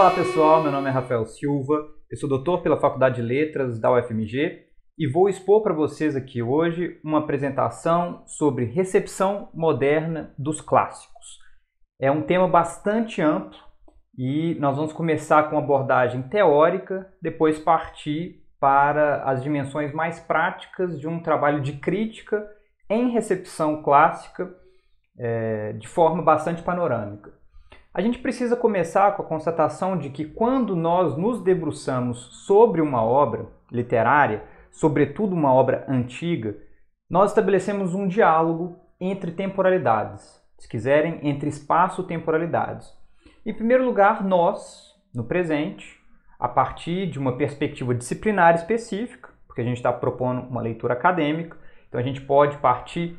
Olá pessoal, meu nome é Rafael Silva, eu sou doutor pela Faculdade de Letras da UFMG e vou expor para vocês aqui hoje uma apresentação sobre recepção moderna dos clássicos. É um tema bastante amplo e nós vamos começar com abordagem teórica, depois partir para as dimensões mais práticas de um trabalho de crítica em recepção clássica é, de forma bastante panorâmica. A gente precisa começar com a constatação de que quando nós nos debruçamos sobre uma obra literária, sobretudo uma obra antiga, nós estabelecemos um diálogo entre temporalidades, se quiserem, entre espaço-temporalidades. Em primeiro lugar, nós, no presente, a partir de uma perspectiva disciplinar específica, porque a gente está propondo uma leitura acadêmica, então a gente pode partir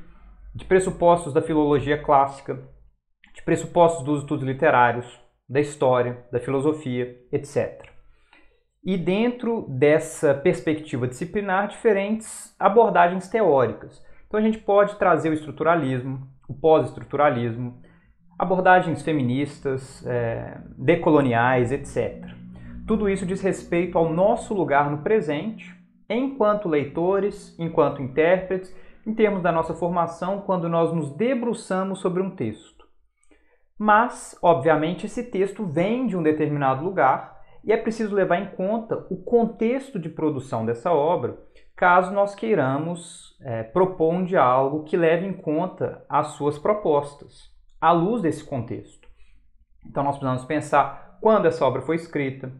de pressupostos da filologia clássica, de pressupostos dos estudos literários, da história, da filosofia, etc. E dentro dessa perspectiva disciplinar, diferentes abordagens teóricas. Então a gente pode trazer o estruturalismo, o pós-estruturalismo, abordagens feministas, é, decoloniais, etc. Tudo isso diz respeito ao nosso lugar no presente, enquanto leitores, enquanto intérpretes, em termos da nossa formação, quando nós nos debruçamos sobre um texto. Mas, obviamente, esse texto vem de um determinado lugar e é preciso levar em conta o contexto de produção dessa obra, caso nós queiramos é, propor um diálogo que leve em conta as suas propostas, à luz desse contexto. Então, nós precisamos pensar quando essa obra foi escrita,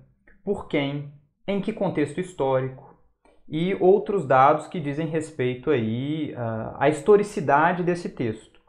por quem, em que contexto histórico e outros dados que dizem respeito aí ah, à historicidade desse texto.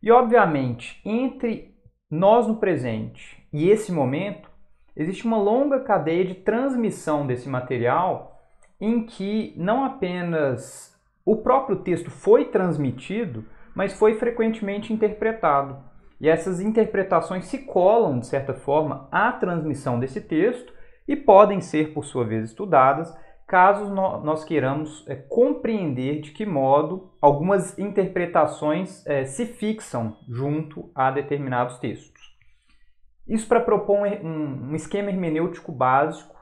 E, obviamente, entre nós no presente e esse momento, existe uma longa cadeia de transmissão desse material em que não apenas o próprio texto foi transmitido, mas foi frequentemente interpretado. E essas interpretações se colam, de certa forma, à transmissão desse texto e podem ser, por sua vez, estudadas caso nós queiramos é, compreender de que modo algumas interpretações é, se fixam junto a determinados textos. Isso para propor er, um, um esquema hermenêutico básico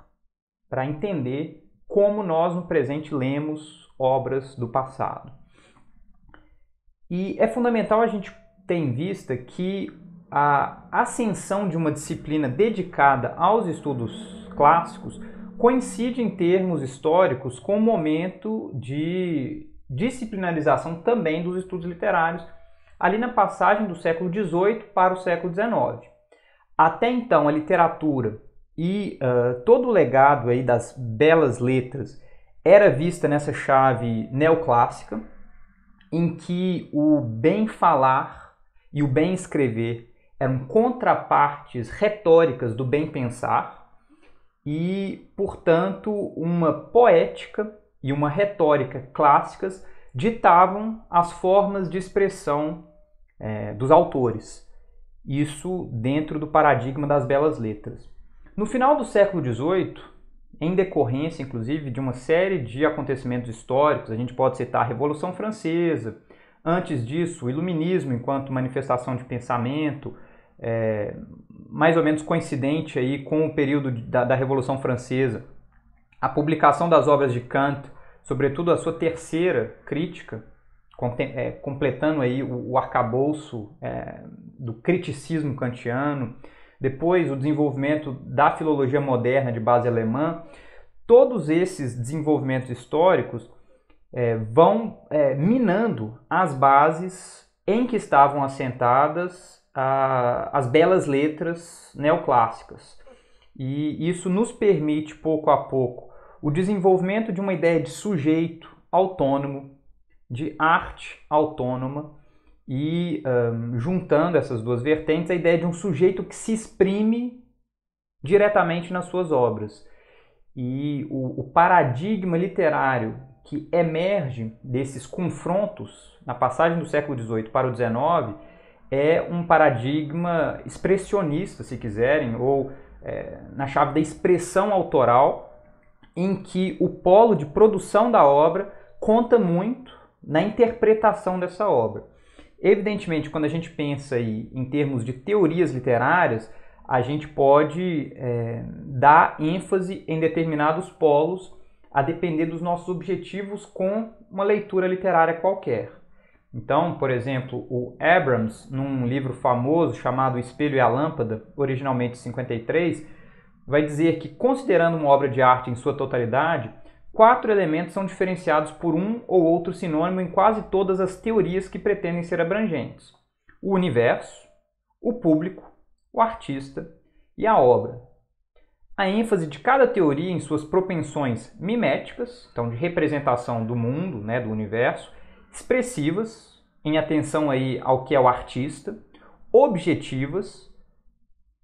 para entender como nós no presente lemos obras do passado. E é fundamental a gente ter em vista que a ascensão de uma disciplina dedicada aos estudos clássicos coincide em termos históricos com o momento de disciplinarização também dos estudos literários, ali na passagem do século XVIII para o século XIX. Até então, a literatura e uh, todo o legado aí das belas letras era vista nessa chave neoclássica, em que o bem falar e o bem escrever eram contrapartes retóricas do bem pensar, e, portanto, uma poética e uma retórica clássicas ditavam as formas de expressão é, dos autores, isso dentro do paradigma das belas letras. No final do século XVIII, em decorrência, inclusive, de uma série de acontecimentos históricos, a gente pode citar a Revolução Francesa, antes disso, o Iluminismo enquanto manifestação de pensamento, é, mais ou menos coincidente aí com o período da, da Revolução Francesa. A publicação das obras de Kant, sobretudo a sua terceira crítica, é, completando aí o, arcabouço é, do criticismo kantiano, depois o desenvolvimento da filologia moderna de base alemã, todos esses desenvolvimentos históricos é, vão é, minando as bases em que estavam assentadas as belas letras neoclássicas. E isso nos permite, pouco a pouco, o desenvolvimento de uma ideia de sujeito autônomo, de arte autônoma, e um, juntando essas duas vertentes, a ideia de um sujeito que se exprime diretamente nas suas obras. E o, o paradigma literário que emerge desses confrontos na passagem do século XVIII para o XIX é um paradigma expressionista, se quiserem, ou é, na chave da expressão autoral, em que o polo de produção da obra conta muito na interpretação dessa obra. Evidentemente, quando a gente pensa aí, em termos de teorias literárias, a gente pode é, dar ênfase em determinados polos a depender dos nossos objetivos com uma leitura literária qualquer. Então, por exemplo, o Abrams, num livro famoso chamado Espelho e a Lâmpada, originalmente 53, vai dizer que, considerando uma obra de arte em sua totalidade, quatro elementos são diferenciados por um ou outro sinônimo em quase todas as teorias que pretendem ser abrangentes: o universo, o público, o artista e a obra. A ênfase de cada teoria em suas propensões miméticas, então de representação do mundo, né, do universo, expressivas, em atenção aí ao que é o artista, objetivas,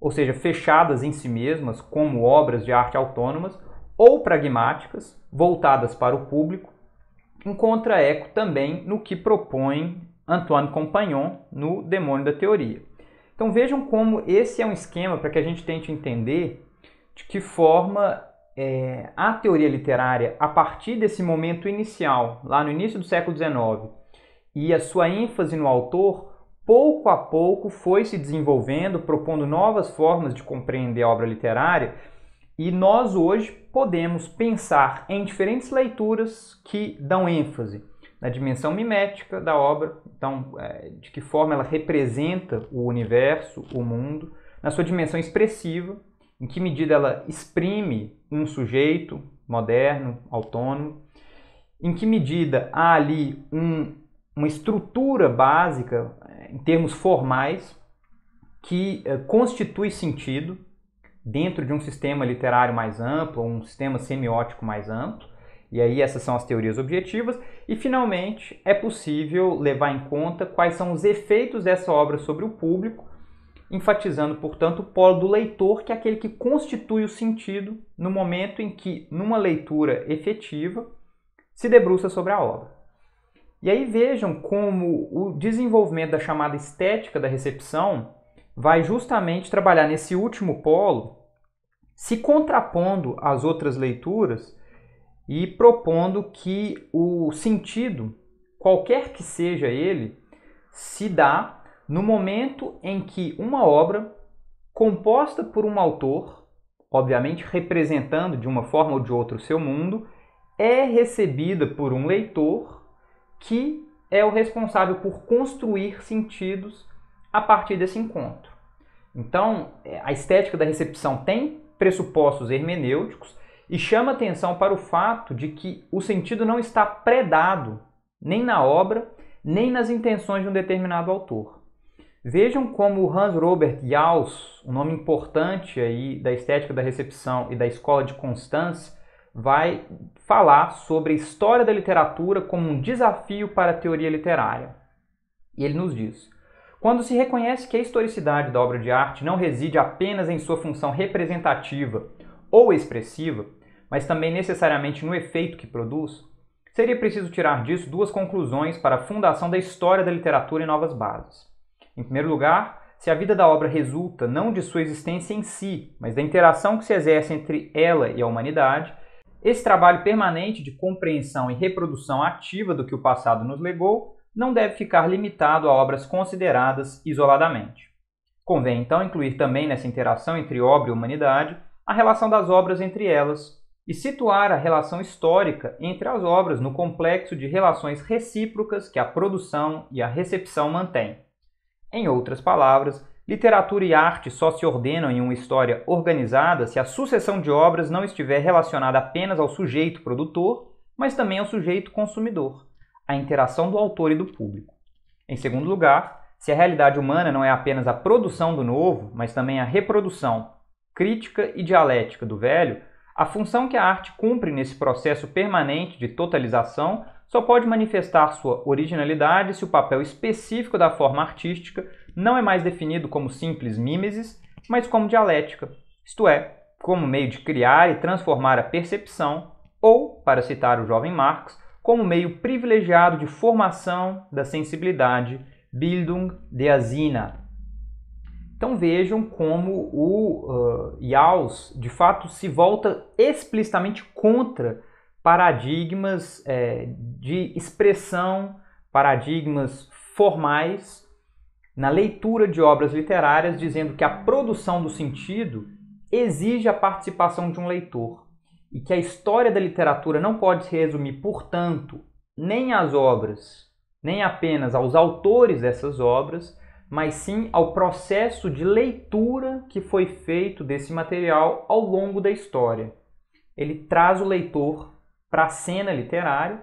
ou seja, fechadas em si mesmas, como obras de arte autônomas, ou pragmáticas, voltadas para o público, encontra eco também no que propõe Antoine Compagnon no Demônio da Teoria. Então vejam como esse é um esquema para que a gente tente entender de que forma é, a teoria literária a partir desse momento inicial, lá no início do século XIX, e a sua ênfase no autor, pouco a pouco foi se desenvolvendo, propondo novas formas de compreender a obra literária, e nós hoje podemos pensar em diferentes leituras que dão ênfase na dimensão mimética da obra, então, é, de que forma ela representa o universo, o mundo, na sua dimensão expressiva, em que medida ela exprime um sujeito moderno, autônomo, em que medida há ali um, uma estrutura básica, eh, em termos formais, que eh, constitui sentido dentro de um sistema literário mais amplo, um sistema semiótico mais amplo. E aí essas são as teorias objetivas. E finalmente é possível levar em conta quais são os efeitos dessa obra sobre o público enfatizando, portanto, o polo do leitor, que é aquele que constitui o sentido no momento em que, numa leitura efetiva, se debruça sobre a obra. E aí vejam como o desenvolvimento da chamada estética da recepção vai justamente trabalhar nesse último polo, se contrapondo às outras leituras e propondo que o sentido, qualquer que seja ele, se dá no momento em que uma obra composta por um autor, obviamente representando de uma forma ou de outra o seu mundo, é recebida por um leitor que é o responsável por construir sentidos a partir desse encontro. Então, é, a estética da recepção tem pressupostos hermenêuticos e chama atenção para o fato de que o sentido não está predado nem na obra, nem nas intenções de um determinado autor. Vejam como Hans Robert Jauss, um nome importante aí da estética da recepção e da escola de Constance, vai falar sobre a história da literatura como um desafio para a teoria literária. E ele nos diz: quando se reconhece que a historicidade da obra de arte não reside apenas em sua função representativa ou expressiva, mas também necessariamente no efeito que produz, seria preciso tirar disso duas conclusões para a fundação da história da literatura em novas bases. Em primeiro lugar, se a vida da obra resulta não de sua existência em si, mas da interação que se exerce entre ela e a humanidade, esse trabalho permanente de compreensão e reprodução ativa do que o passado nos legou não deve ficar limitado a obras consideradas isoladamente. Convém então incluir também nessa interação entre obra e humanidade a relação das obras entre elas e situar a relação histórica entre as obras no complexo de relações recíprocas que a produção e a recepção mantêm. Em outras palavras, literatura e arte só se ordenam em uma história organizada se a sucessão de obras não estiver relacionada apenas ao sujeito produtor, mas também ao sujeito consumidor, a interação do autor e do público. Em segundo lugar, se a realidade humana não é apenas a produção do novo, mas também a reprodução, crítica e dialética do velho, a função que a arte cumpre nesse processo permanente de totalização só pode manifestar sua originalidade se o papel específico da forma artística não é mais definido como simples mimeses, mas como dialética, isto é, como meio de criar e transformar a percepção, ou, para citar o jovem Marx, como meio privilegiado de formação da sensibilidade, Bildung der Sinne. Então vejam como o uh, Yaus, de fato, se volta explicitamente contra paradigmas é, de expressão, paradigmas formais na leitura de obras literárias, dizendo que a produção do sentido exige a participação de um leitor e que a história da literatura não pode se resumir, portanto, nem às obras, nem apenas aos autores dessas obras, mas sim ao processo de leitura que foi feito desse material ao longo da história. Ele traz o leitor para a cena literária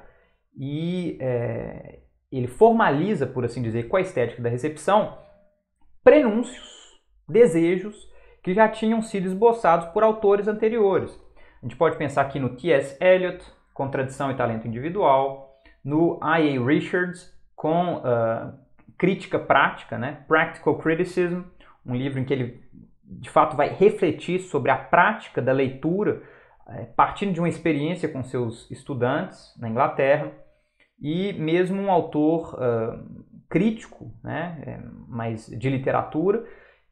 e é, ele formaliza, por assim dizer, com a estética da recepção, prenúncios, desejos que já tinham sido esboçados por autores anteriores. A gente pode pensar aqui no T.S. Eliot, com Tradição e Talento Individual, no I.A. Richards, com uh, Crítica Prática, né? Practical Criticism, um livro em que ele de fato vai refletir sobre a prática da leitura é, partindo de uma experiência com seus estudantes na Inglaterra, e mesmo um autor uh, crítico, né, é, mas de literatura,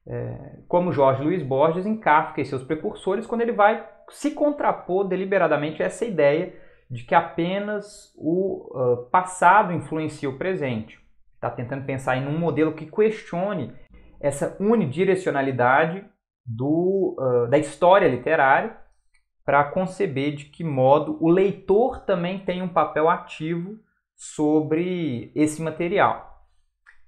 é, como Jorge Luiz Borges, em Kafka e seus precursores, quando ele vai se contrapor deliberadamente a essa ideia de que apenas o ah, passado influencia o presente. Está tentando pensar em um modelo que questione essa unidirecionalidade do, ah, da história literária para conceber de que modo o leitor também tem um papel ativo sobre esse material.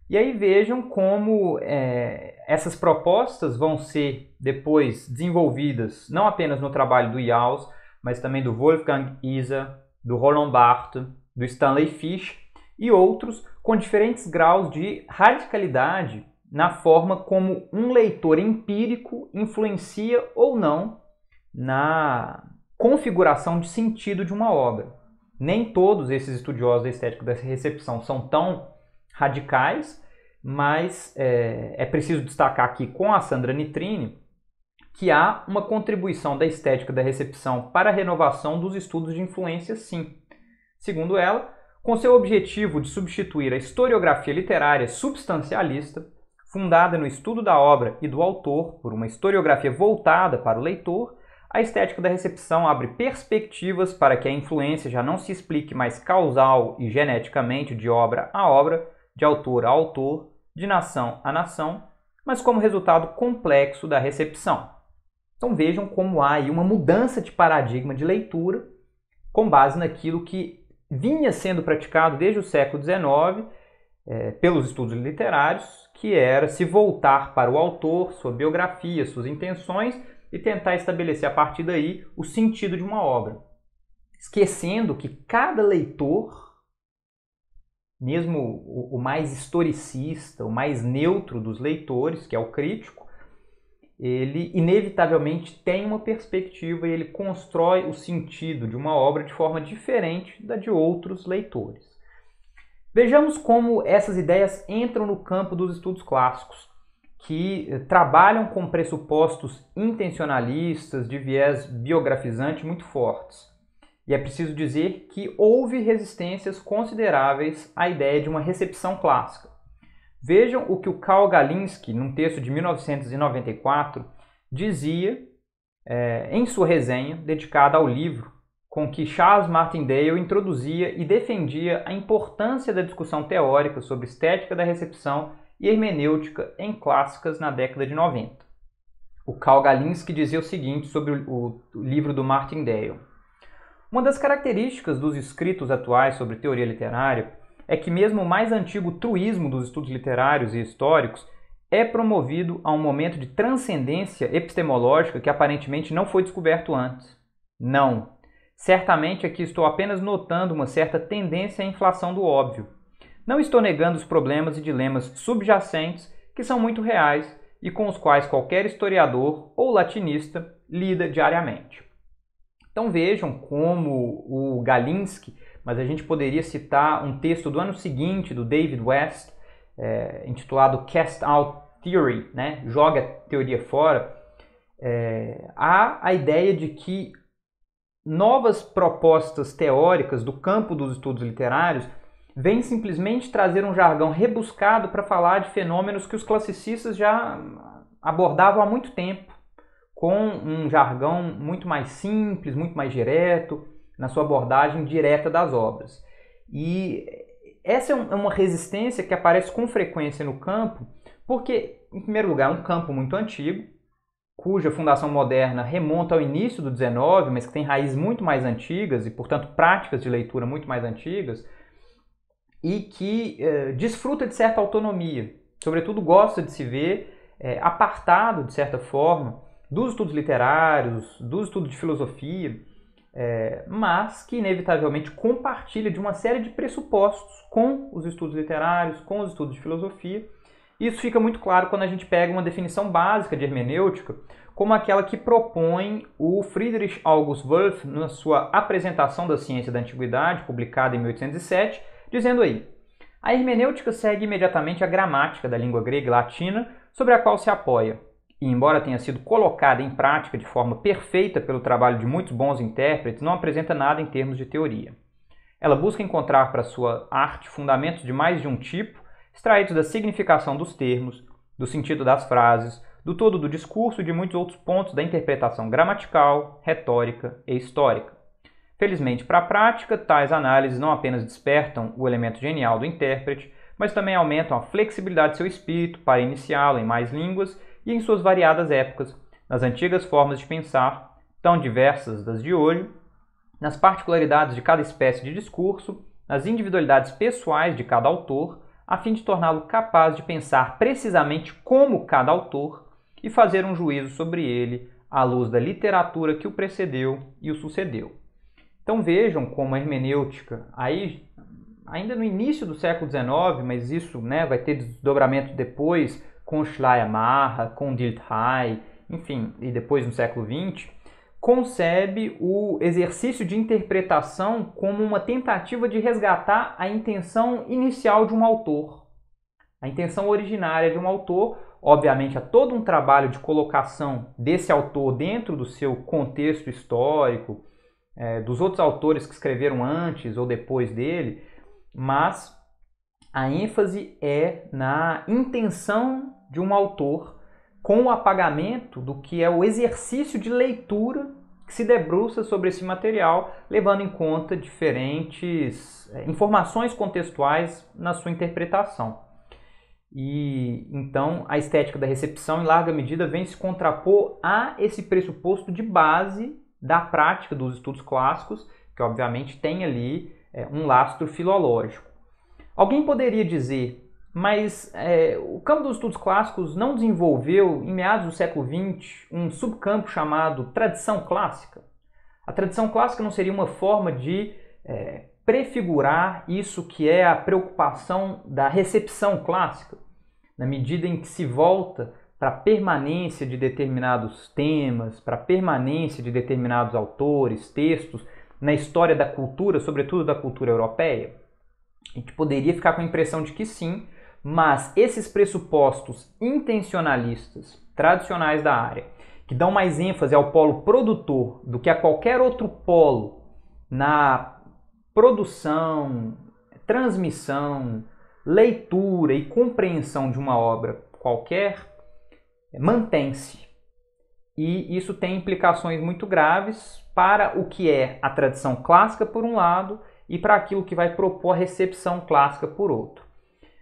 E aí vejam como é, essas propostas vão ser depois desenvolvidas não apenas no trabalho do Yaus, mas também do Wolfgang Isa, do Roland Barthes, do Stanley Fish e outros com diferentes graus de radicalidade na forma como um leitor empírico influencia ou não na configuração de sentido de uma obra. Nem todos esses estudiosos da estética da recepção são tão radicais, mas é, é preciso destacar aqui com a Sandra Nitrini que há uma contribuição da estética da recepção para a renovação dos estudos de influência, sim. Segundo ela, com seu objetivo de substituir a historiografia literária substancialista, fundada no estudo da obra e do autor, por uma historiografia voltada para o leitor, a estética da recepção abre perspectivas para que a influência já não se explique mais causal e geneticamente de obra a obra, de autor a autor, de nação a nação, mas como resultado complexo da recepção. Então vejam como há aí uma mudança de paradigma de leitura com base naquilo que vinha sendo praticado desde o século XIX é, pelos estudos literários, que era se voltar para o autor, sua biografia, suas intenções e tentar estabelecer a partir daí o sentido de uma obra, esquecendo que cada leitor, mesmo o mais historicista, o mais neutro dos leitores, que é o crítico, ele inevitavelmente tem uma perspectiva e ele constrói o sentido de uma obra de forma diferente da de outros leitores. Vejamos como essas ideias entram no campo dos estudos clássicos que eh, trabalham com pressupostos intencionalistas, de viés biografizante muito fortes. E é preciso dizer que houve resistências consideráveis à ideia de uma recepção clássica. Vejam o que o Karl Galinsky, num texto de 1994, dizia é, em sua resenha dedicada ao livro com que Charles Martindale introduzia e defendia a importância da discussão teórica sobre estética da recepção e hermenêutica em clássicas na década de 90. O Karl Galinsky dizia o seguinte sobre o livro do Martin Dale. Uma das características dos escritos atuais sobre teoria literária é que mesmo o mais antigo truísmo dos estudos literários e históricos é promovido a um momento de transcendência epistemológica que aparentemente não foi descoberto antes. Não. Certamente aqui estou apenas notando uma certa tendência à inflação do óbvio. Não estou negando os problemas e dilemas subjacentes que são muito reais e com os quais qualquer historiador ou latinista lida diariamente. Então vejam como o Galinsky, mas a gente poderia citar um texto do ano seguinte do David West, é, intitulado Cast Out Theory, né? joga teoria fora, é, há a ideia de que novas propostas teóricas do campo dos estudos literários vem simplesmente trazer um jargão rebuscado para falar de fenômenos que os classicistas já abordavam há muito tempo, com um jargão muito mais simples, muito mais direto, na sua abordagem direta das obras. E essa é, é uma resistência que aparece com frequência no campo, porque, em primeiro lugar, é um campo muito antigo, cuja fundação moderna remonta ao início do 19, mas que tem raízes muito mais antigas e, portanto, práticas de leitura muito mais antigas e que eh, desfruta de certa autonomia, sobretudo gosta de se ver eh, apartado, de certa forma, dos estudos literários, dos estudos de filosofia, eh, mas que inevitavelmente compartilha de uma série de pressupostos com os estudos literários, com os estudos de filosofia. Isso fica muito claro quando a gente pega uma definição básica de hermenêutica, como aquela que propõe o Friedrich August Wolff na sua Apresentação da Ciência da Antiguidade, publicada em 1807, dizendo aí: A hermenêutica segue imediatamente a gramática da língua grega e latina sobre a qual se apoia. E, embora tenha sido colocada em prática de forma perfeita pelo trabalho de muitos bons intérpretes, não apresenta nada em termos de teoria. Ela busca encontrar para sua arte fundamentos de mais de um tipo, extraídos da significação dos termos, do sentido das frases, do todo do discurso e de muitos outros pontos da interpretação gramatical, retórica e histórica. Felizmente para a prática, tais análises não apenas despertam o elemento genial do intérprete, mas também aumentam a flexibilidade de seu espírito para iniciá-lo em mais línguas e em suas variadas épocas, nas antigas formas de pensar, tão diversas das de hoje, nas particularidades de cada espécie de discurso, nas individualidades pessoais de cada autor, a fim de torná-lo capaz de pensar precisamente como cada autor e fazer um juízo sobre ele à luz da literatura que o precedeu e o sucedeu. Então vejam como a hermenêutica, aí ainda no início do século XIX, mas isso né, vai ter desdobramento depois com Schleiermacher, com Dilthey, enfim, e depois no século XX, concebe o exercício de interpretação como uma tentativa de resgatar a intenção inicial de um autor, a intenção originária de um autor. Obviamente, há todo um trabalho de colocação desse autor dentro do seu contexto histórico, é, dos outros autores que escreveram antes ou depois dele, mas a ênfase é na intenção de um autor com o apagamento do que é o exercício de leitura que se debruça sobre esse material, levando em conta diferentes é, informações contextuais na sua interpretação. E então a estética da recepção, em larga medida, vem se contrapor a esse pressuposto de base da prática dos estudos clássicos, que obviamente tem ali é, um lastro filológico. Alguém poderia dizer, mas é, o campo dos estudos clássicos não desenvolveu, em meados do século XX, um subcampo chamado tradição clássica? A tradição clássica não seria uma forma de é, prefigurar isso que é a preocupação da recepção clássica, na medida em que se volta para permanência de determinados temas, para permanência de determinados autores, textos na história da cultura, sobretudo da cultura europeia? A gente poderia ficar com a impressão de que sim, mas esses pressupostos intencionalistas tradicionais da área, que dão mais ênfase ao polo produtor do que a qualquer outro polo na produção, transmissão, leitura e compreensão de uma obra qualquer, mantém-se. E isso tem implicações muito graves para o que é a tradição clássica, por um lado, e para aquilo que vai propor a recepção clássica, por outro.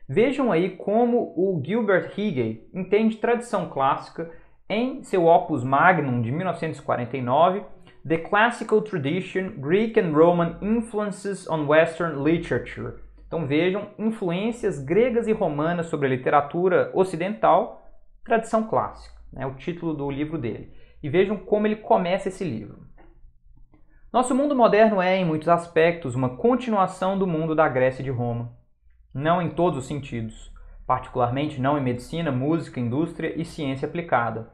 Vejam aí como o Gilbert Higgey entende tradição clássica em seu opus magnum de 1949, The Classical Tradition: Greek and Roman Influences on Western Literature. Então vejam influências gregas e romanas sobre a literatura ocidental Tradição Clássica, é né, o título do livro dele. E vejam como ele começa esse livro. Nosso mundo moderno é, em muitos aspectos, uma continuação do mundo da Grécia e de Roma. Não em todos os sentidos, particularmente não em medicina, música, indústria e ciência aplicada.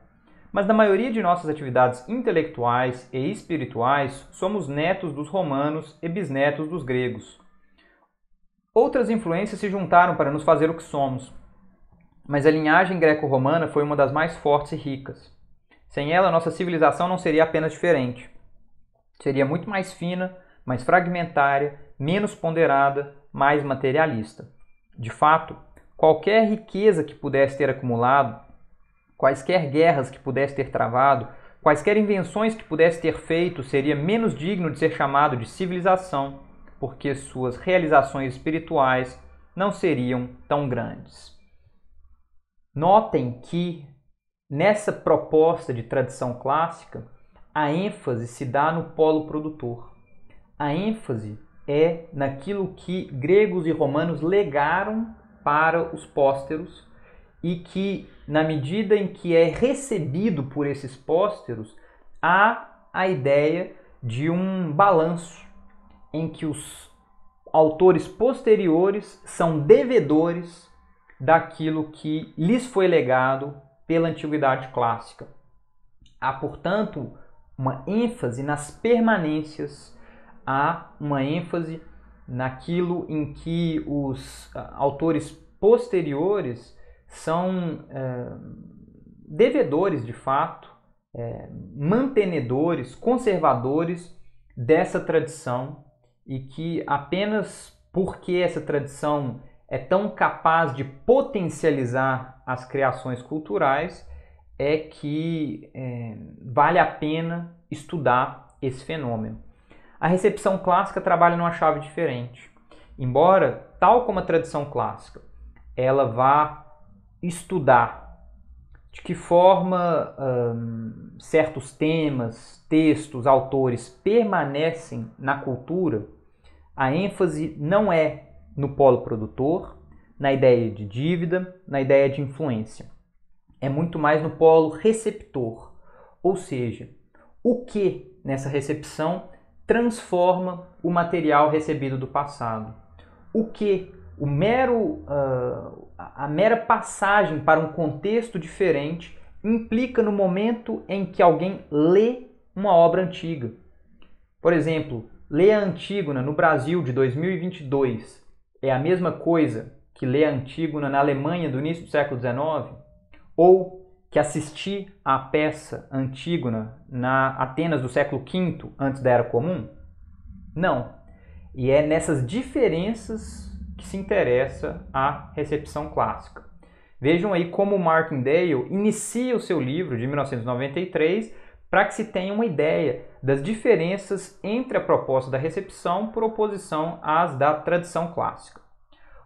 Mas na maioria de nossas atividades intelectuais e espirituais, somos netos dos romanos e bisnetos dos gregos. Outras influências se juntaram para nos fazer o que somos, mas a linhagem greco-romana foi uma das mais fortes e ricas. Sem ela, nossa civilização não seria apenas diferente. Seria muito mais fina, mais fragmentária, menos ponderada, mais materialista. De fato, qualquer riqueza que pudesse ter acumulado, quaisquer guerras que pudesse ter travado, quaisquer invenções que pudesse ter feito, seria menos digno de ser chamado de civilização, porque suas realizações espirituais não seriam tão grandes. Notem que nessa proposta de tradição clássica, a ênfase se dá no polo produtor. A ênfase é naquilo que gregos e romanos legaram para os pósteros e que, na medida em que é recebido por esses pósteros, há a ideia de um balanço em que os autores posteriores são devedores daquilo que lhes foi legado pela antiguidade clássica. Há, portanto, uma ênfase nas permanências, há uma ênfase naquilo em que os ah, autores posteriores são é, devedores de fato, é, mantenedores, conservadores dessa tradição e que apenas porque essa tradição é tão capaz de potencializar as criações culturais é que é, vale a pena estudar esse fenômeno. A recepção clássica trabalha numa chave diferente. Embora, tal como a tradição clássica, ela vá estudar de que forma hum, certos temas, textos, autores permanecem na cultura, a ênfase não é no polo produtor, na ideia de dívida, na ideia de influência. É muito mais no polo receptor, ou seja, o que nessa recepção transforma o material recebido do passado. O que o mero, uh, a mera passagem para um contexto diferente implica no momento em que alguém lê uma obra antiga. Por exemplo, Leia Antígona no Brasil de 2022 é a mesma coisa que ler Antígona na Alemanha do início do século XIX? Ou que assistir à peça Antígona na Atenas do século V antes da Era Comum? Não. E é nessas diferenças que se interessa a recepção clássica. Vejam aí como Martindale inicia o seu livro de 1993 para que se tenha uma ideia das diferenças entre a proposta da recepção por oposição às da tradição clássica.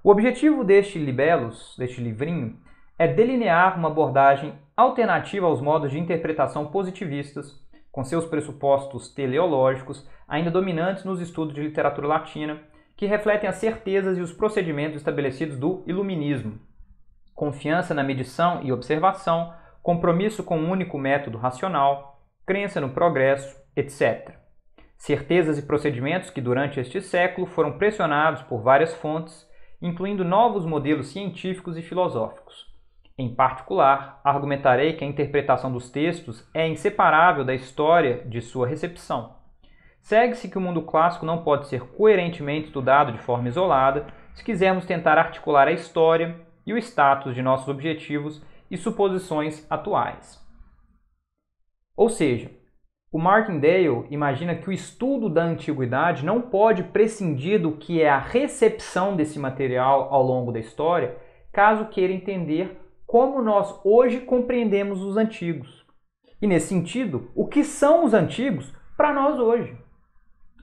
O objetivo deste libelos deste livrinho, é delinear uma abordagem alternativa aos modos de interpretação positivistas, com seus pressupostos teleológicos ainda dominantes nos estudos de literatura latina, que refletem as certezas e os procedimentos estabelecidos do iluminismo. Confiança na medição e observação, compromisso com um único método racional, crença no progresso, etc. Certezas e procedimentos que durante este século foram pressionados por várias fontes, incluindo novos modelos científicos e filosóficos. Em particular, argumentarei que a interpretação dos textos é inseparável da história de sua recepção. Segue-se que o mundo clássico não pode ser coerentemente estudado de forma isolada se quisermos tentar articular a história e o status de nossos objetivos e suposições atuais. Ou seja, o Martindale imagina que o estudo da antiguidade não pode prescindir do que é a recepção desse material ao longo da história, caso queira entender como nós hoje compreendemos os antigos. E nesse sentido, o que são os antigos para nós hoje?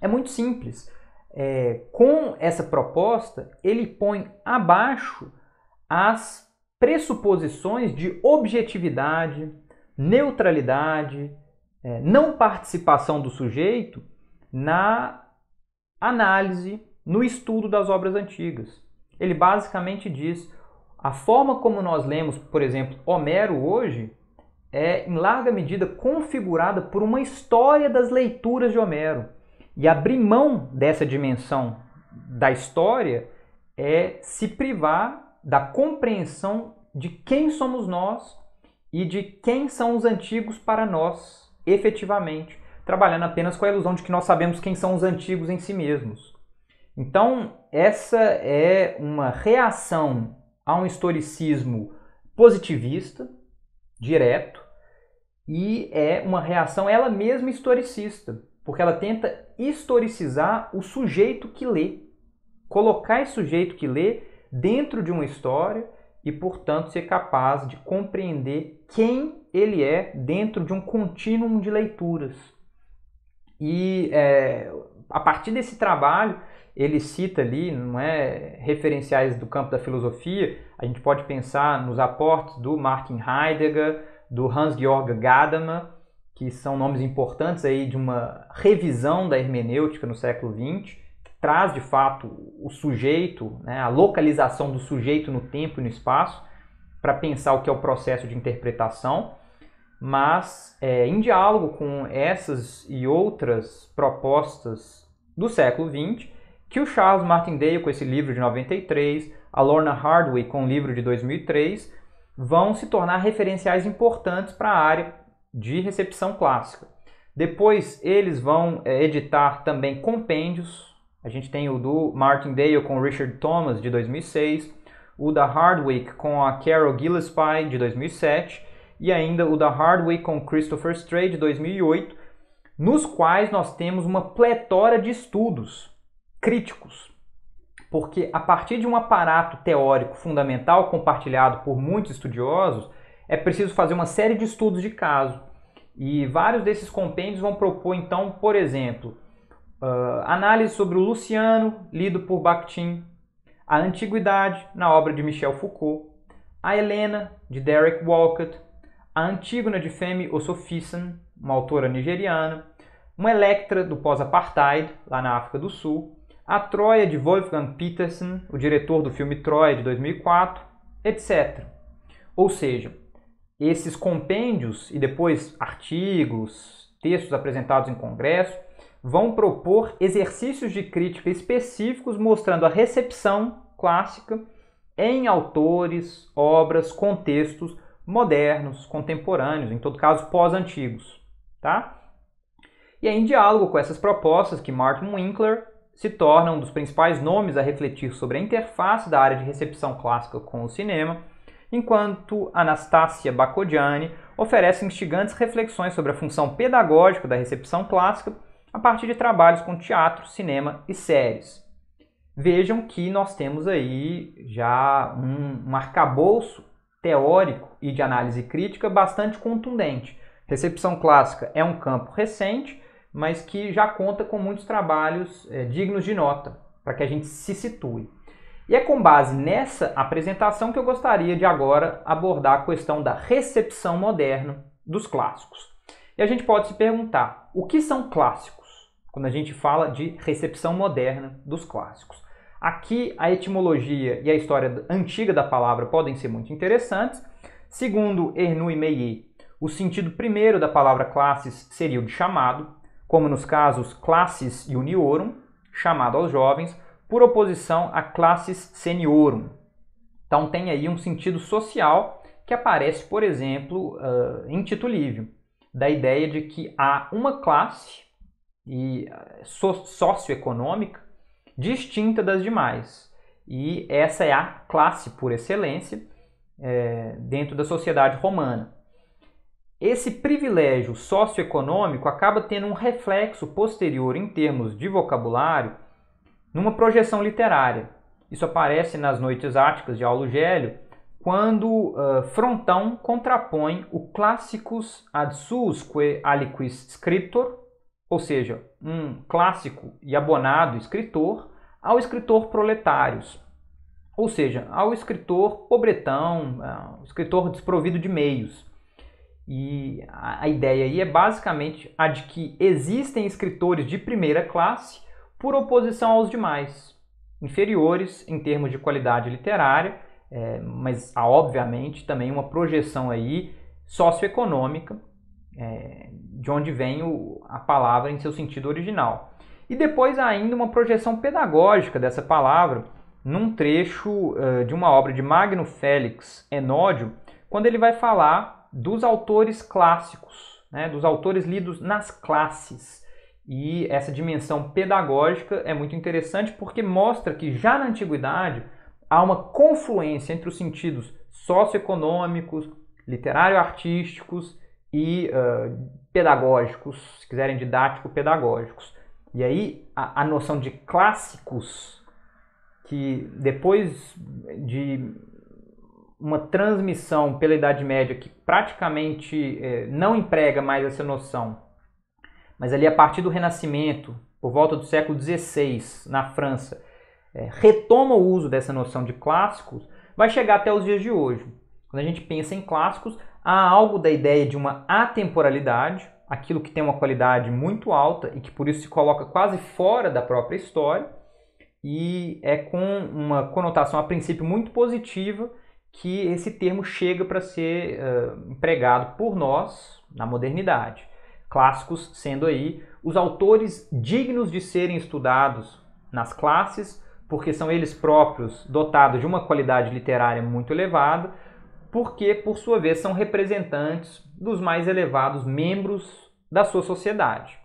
É muito simples. É, com essa proposta, ele põe abaixo as pressuposições de objetividade, neutralidade, é, não participação do sujeito na análise, no estudo das obras antigas. Ele basicamente diz: a forma como nós lemos, por exemplo, Homero hoje é em larga medida configurada por uma história das leituras de Homero. E abrir mão dessa dimensão da história é se privar da compreensão de quem somos nós e de quem são os antigos para nós, efetivamente, trabalhando apenas com a ilusão de que nós sabemos quem são os antigos em si mesmos. Então, essa é uma reação a um historicismo positivista, direto, e é uma reação ela mesma historicista, porque ela tenta historicizar o sujeito que lê, colocar esse sujeito que lê dentro de uma história e, portanto, ser capaz de compreender quem ele é dentro de um contínuo de leituras. E é, a partir desse trabalho, ele cita ali, não é, referenciais do campo da filosofia. A gente pode pensar nos aportes do Martin Heidegger, do Hans-Georg Gadamer, que são nomes importantes aí de uma revisão da hermenêutica no século XX traz de fato o sujeito, né, a localização do sujeito no tempo e no espaço, para pensar o que é o processo de interpretação, mas é, em diálogo com essas e outras propostas do século XX, que o Charles Martindale, com esse livro de 93, a Lorna Hardway com o um livro de 2003, vão se tornar referenciais importantes para a área de recepção clássica. Depois, eles vão é, editar também compêndios a gente tem o do Martin Dale com Richard Thomas, de 2006, o da Hardwick com a Carol Gillespie, de 2007, e ainda o da Hardwick com Christopher Stray, de 2008, nos quais nós temos uma pletora de estudos críticos. Porque a partir de um aparato teórico fundamental compartilhado por muitos estudiosos, é preciso fazer uma série de estudos de caso. E vários desses compêndios vão propor, então, por exemplo, Uh, análise sobre o Luciano, lido por Bakhtin. A Antiguidade, na obra de Michel Foucault. A Helena, de Derek Walcott. A Antígona, de Femi Osofissan, uma autora nigeriana. Uma Electra, do pós-apartheid, lá na África do Sul. A Troia, de Wolfgang Petersen, o diretor do filme Troia, de 2004, etc. Ou seja, esses compêndios e depois artigos, textos apresentados em congresso, vão propor exercícios de crítica específicos mostrando a recepção clássica em autores, obras, contextos modernos, contemporâneos, em todo caso pós-antigos, tá? E é em diálogo com essas propostas que Martin Winkler se torna um dos principais nomes a refletir sobre a interface da área de recepção clássica com o cinema, enquanto Anastácia Bakodiani oferece instigantes reflexões sobre a função pedagógica da recepção clássica a partir de trabalhos com teatro, cinema e séries. Vejam que nós temos aí já um, um arcabouço teórico e de análise crítica bastante contundente. Recepção clássica é um campo recente, mas que já conta com muitos trabalhos é, dignos de nota, para que a gente se situe. E é com base nessa apresentação que eu gostaria de agora abordar a questão da recepção moderna dos clássicos. E a gente pode se perguntar: o que são clássicos? quando a gente fala de recepção moderna dos clássicos. Aqui a etimologia e a história antiga da palavra podem ser muito interessantes. Segundo e Meyer, o sentido primeiro da palavra classes seria o de chamado, como nos casos classes juniorum, chamado aos jovens, por oposição a classes seniorum. Então tem aí um sentido social que aparece, por exemplo, em Tito Livio, da ideia de que há uma classe e ah, socioeconômica distinta das demais. E essa é a classe por excelência é, dentro da sociedade romana. Esse privilégio socioeconômico acaba tendo um reflexo posterior em termos de vocabulário numa projeção literária. Isso aparece nas Noites Áticas de Gélio, quando uh, Frontão contrapõe o classicus ad susque é aliquis scriptor, ou seja, um clássico e abonado escritor, ao escritor proletários, ou seja, ao escritor pobretão, ao escritor desprovido de meios. E a ideia aí é basicamente a de que existem escritores de primeira classe por oposição aos demais, inferiores em termos de qualidade literária, é, mas há obviamente também uma projeção aí socioeconômica é, de onde vem o, a palavra em seu sentido original. E depois ainda uma projeção pedagógica dessa palavra num trecho uh, de uma obra de Magno Félix Enódio, quando ele vai falar dos autores clássicos, né, dos autores lidos nas classes. E essa dimensão pedagógica é muito interessante porque mostra que já na antiguidade há uma confluência entre os sentidos socioeconômicos, literário-artísticos e uh, pedagógicos, se quiserem didático-pedagógicos. E aí a, a, noção de clássicos, que depois de uma transmissão pela Idade Média que praticamente eh, não emprega mais essa noção, mas ali a partir do Renascimento, por volta do século XVI, na França, eh, retoma o uso dessa noção de clássicos, vai chegar até os dias de hoje. Quando a gente pensa em clássicos, há algo da ideia de uma atemporalidade, aquilo que tem uma qualidade muito alta e que por isso se coloca quase fora da própria história, e é com uma conotação a princípio muito positiva que esse termo chega para ser uh, empregado por nós na modernidade. Clássicos sendo aí os autores dignos de serem estudados nas classes, porque são eles próprios dotados de uma qualidade literária muito elevada, porque, por sua vez, são representantes dos mais elevados membros da sua sociedade.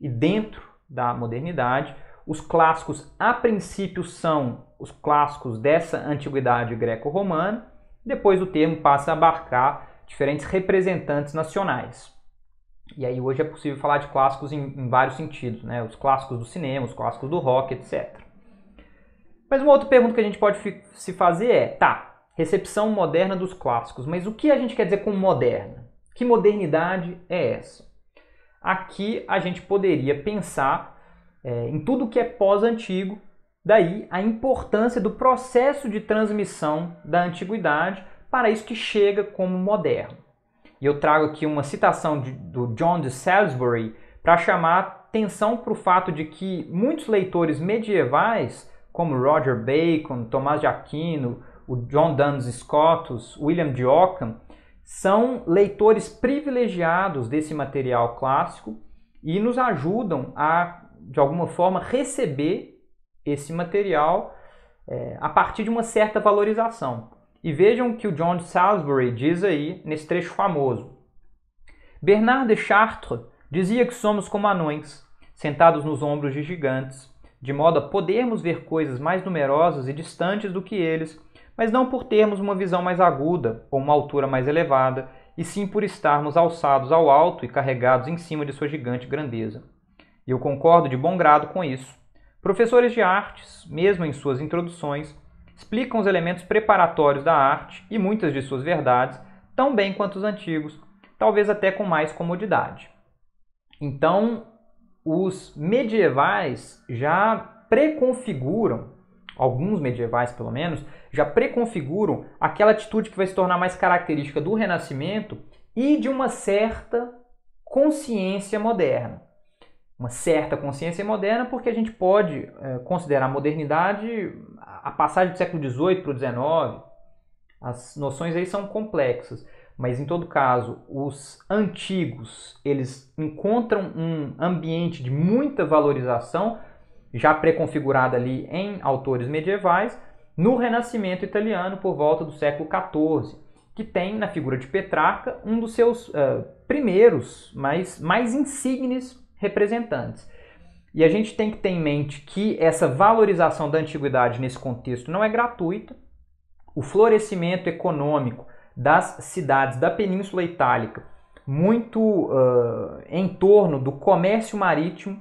E dentro da modernidade, os clássicos, a princípio, são os clássicos dessa antiguidade greco-romana, depois o termo passa a abarcar diferentes representantes nacionais. E aí hoje é possível falar de clássicos em, em, vários sentidos, né? Os clássicos do cinema, os clássicos do rock, etc. Mas uma outra pergunta que a gente pode se fazer é, tá, recepção moderna dos clássicos. Mas o que a gente quer dizer com moderna? Que modernidade é essa? Aqui a gente poderia pensar é, em tudo que é pós-antigo, daí a importância do processo de transmissão da antiguidade para isso que chega como moderno. E eu trago aqui uma citação de, do John de Salisbury para chamar atenção para o fato de que muitos leitores medievais, como Roger Bacon, Tomás de Aquino, o John Duns Scotus, William de Ockham, são leitores privilegiados desse material clássico e nos ajudam a, de alguma forma, receber esse material é, a partir de uma certa valorização. E vejam que o John Salisbury diz aí nesse trecho famoso. Bernard de Chartres dizia que somos como anões, sentados nos ombros de gigantes, de modo a podermos ver coisas mais numerosas e distantes do que eles, mas não por termos uma visão mais aguda ou uma altura mais elevada, e sim por estarmos alçados ao alto e carregados em cima de sua gigante grandeza. E eu concordo de bom grado com isso. Professores de artes, mesmo em suas introduções, explicam os elementos preparatórios da arte e muitas de suas verdades tão bem quanto os antigos, talvez até com mais comodidade. Então, os medievais já preconfiguram alguns medievais pelo menos, já preconfiguram aquela atitude que vai se tornar mais característica do Renascimento e de uma certa consciência moderna. Uma certa consciência moderna, porque a gente pode é, considerar a modernidade a passagem do século XVIII para o XIX. As noções aí são complexas, mas em todo caso, os antigos eles encontram um ambiente de muita valorização já pré-configurada ali em autores medievais, no Renascimento italiano por volta do século XIV, que tem na figura de Petrarca um dos seus uh, primeiros, mas mais insignes representantes. E a gente tem que ter em mente que essa valorização da antiguidade nesse contexto não é gratuita. O florescimento econômico das cidades da Península Itálica, muito uh, em torno do comércio marítimo,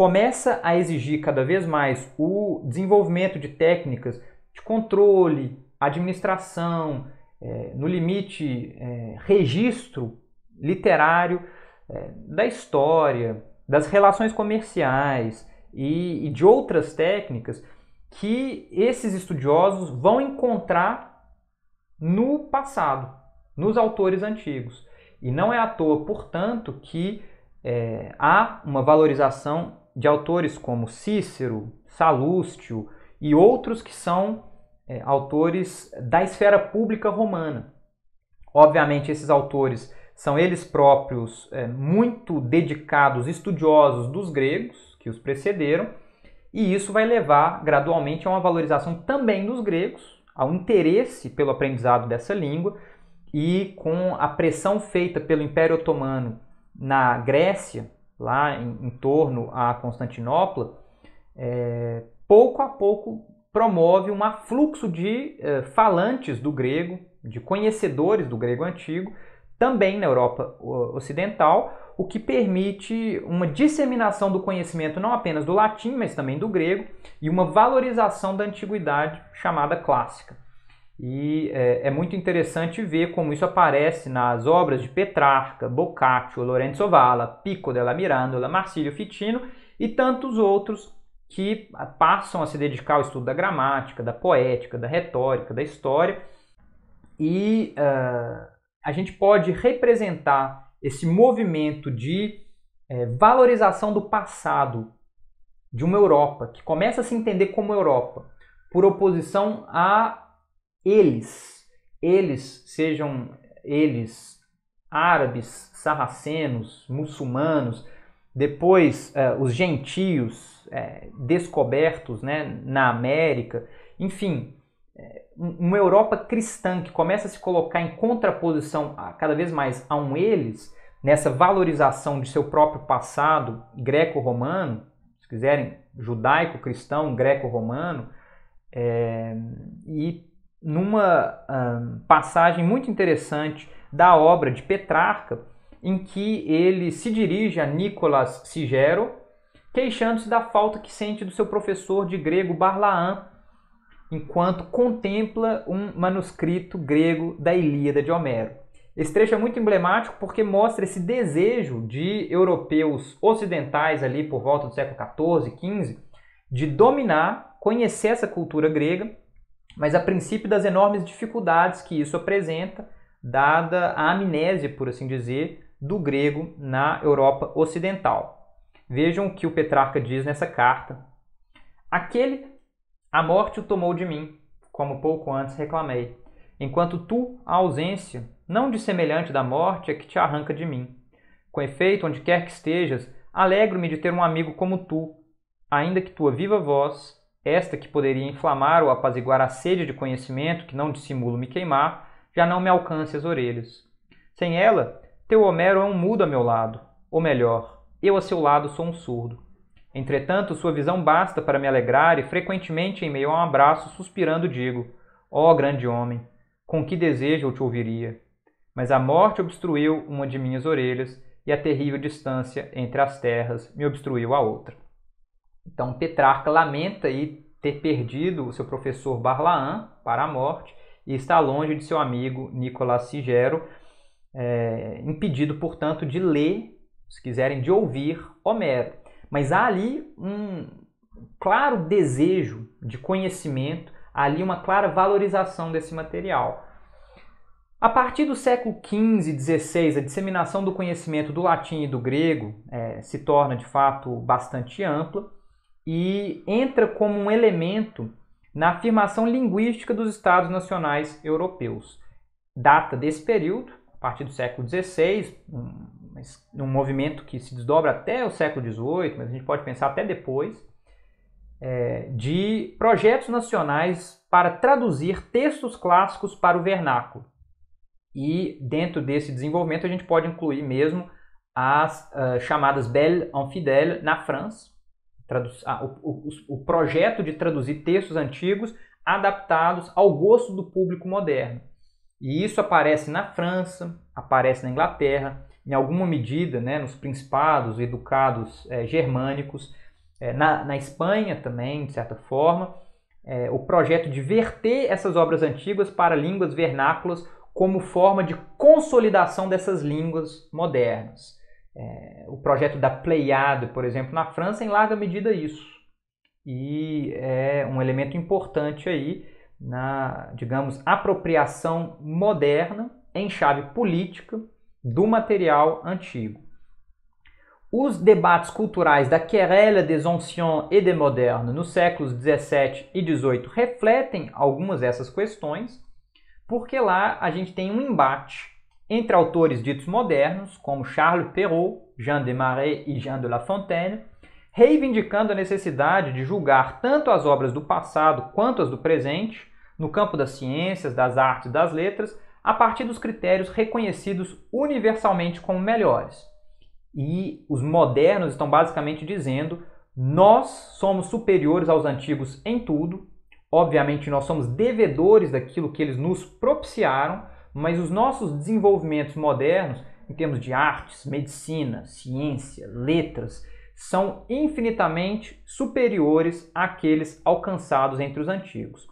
começa a exigir cada vez mais o desenvolvimento de técnicas de controle, administração, é, no limite, é, registro literário é, da história, das relações comerciais e, e de outras técnicas que esses estudiosos vão encontrar no passado, nos autores antigos. E não é à toa, portanto, que é, há uma valorização de autores como Cícero, Salústio e outros que são é, autores da esfera pública romana. Obviamente, esses autores são eles próprios é, muito dedicados, estudiosos dos gregos que os precederam, e isso vai levar gradualmente a uma valorização também dos gregos, ao interesse pelo aprendizado dessa língua, e com a pressão feita pelo Império Otomano na Grécia, lá em, em torno a Constantinopla, é, pouco a pouco promove um afluxo de é, falantes do grego, de conhecedores do grego antigo, também na Europa Ocidental, o que permite uma disseminação do conhecimento não apenas do latim, mas também do grego, e uma valorização da antiguidade chamada clássica. E é, é, muito interessante ver como isso aparece nas obras de Petrarca, Boccaccio, Lorenzo Valla, Pico della Mirandola, Marsilio Fitino e tantos outros que passam a se dedicar ao estudo da gramática, da poética, da retórica, da história. E uh, a gente pode representar esse movimento de é, valorização do passado de uma Europa que começa a se entender como Europa, por oposição a eles, eles sejam eles árabes, sarracenos, muçulmanos, depois é, os gentios é, descobertos né, na América, enfim, é, uma Europa cristã que começa a se colocar em contraposição a, cada vez mais a um eles, nessa valorização de seu próprio passado greco-romano, se quiserem, judaico-cristão, greco-romano, e numa passagem muito interessante da obra de Petrarca, em que ele se dirige a Nicolas Sigero, queixando-se da falta que sente do seu professor de grego Barlaam, enquanto contempla um manuscrito grego da Ilíada de Homero. Esse trecho é muito emblemático porque mostra esse desejo de europeus ocidentais ali por volta do século XIV, XV, de dominar, conhecer essa cultura grega mas a princípio das enormes dificuldades que isso apresenta, dada a amnésia, por assim dizer, do grego na Europa Ocidental. Vejam o que o Petrarca diz nessa carta. Aquele, a morte o tomou de mim, como pouco antes reclamei, enquanto tu, a ausência, não dissemelhante da morte, é que te arranca de mim. Com efeito, onde quer que estejas, alegro-me de ter um amigo como tu, ainda que tua viva voz esta que poderia inflamar ou apaziguar a sede de conhecimento que não dissimulo me queimar, já não me alcance as orelhas. Sem ela, teu Homero é um mudo a meu lado, ou melhor, eu a seu lado sou um surdo. Entretanto, sua visão basta para me alegrar e frequentemente em meio a um abraço suspirando digo: Ó oh, grande homem, com que desejo eu te ouviria. Mas a morte obstruiu uma de minhas orelhas e a terrível distância entre as terras me obstruiu a outra. Então Petrarca lamenta aí ter perdido o seu professor Barlaam para a morte e está longe de seu amigo Nicolás Sigero, é, impedido, portanto, de ler, se quiserem, de ouvir Homero. Mas há ali um claro desejo de conhecimento, há ali uma clara valorização desse material. A partir do século XV e XVI, a disseminação do conhecimento do latim e do grego é, se torna de fato bastante ampla e entra como um elemento na afirmação linguística dos Estados Nacionais Europeus. Data desse período, a partir do século XVI, um, um movimento que se desdobra até o século XVIII, mas a gente pode pensar até depois, é, de projetos nacionais para traduzir textos clássicos para o vernáculo. E dentro desse desenvolvimento a gente pode incluir mesmo as uh, chamadas en Fidèles na França, ah, o, o, o projeto de traduzir textos antigos adaptados ao gosto do público moderno. E isso aparece na França, aparece na Inglaterra, em alguma medida né, nos principados educados é, germânicos, é, na, na, Espanha também, de certa forma, é, o projeto de verter essas obras antigas para línguas vernáculas como forma de consolidação dessas línguas modernas é, o projeto da Pleiade, por exemplo, na França, em larga medida isso. E é um elemento importante aí na, digamos, apropriação moderna em chave política do material antigo. Os debates culturais da querelle des anciens et des modernes nos séculos 17 e 18 refletem algumas dessas questões, porque lá a gente tem um embate entre autores ditos modernos, como Charles Perrault, Jean Desmarais e Jean de La Fontaine, reivindicando a necessidade de julgar tanto as obras do passado quanto as do presente, no campo das ciências, das artes e das letras, a partir dos critérios reconhecidos universalmente como melhores. E os modernos estão basicamente dizendo: nós somos superiores aos antigos em tudo, obviamente nós somos devedores daquilo que eles nos propiciaram, mas os nossos desenvolvimentos modernos, em termos de artes, medicina, ciência, letras, são infinitamente superiores àqueles alcançados entre os antigos.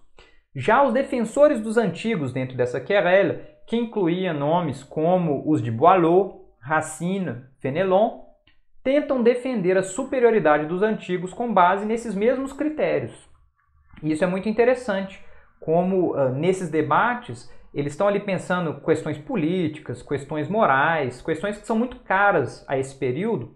Já os defensores dos antigos dentro dessa querela, que incluía nomes como os de Boileau, Racine, Fenelon, tentam defender a superioridade dos antigos com base nesses mesmos critérios. E isso é muito interessante, como uh, nesses debates eles estão ali pensando questões políticas, questões morais, questões que são muito caras a esse período,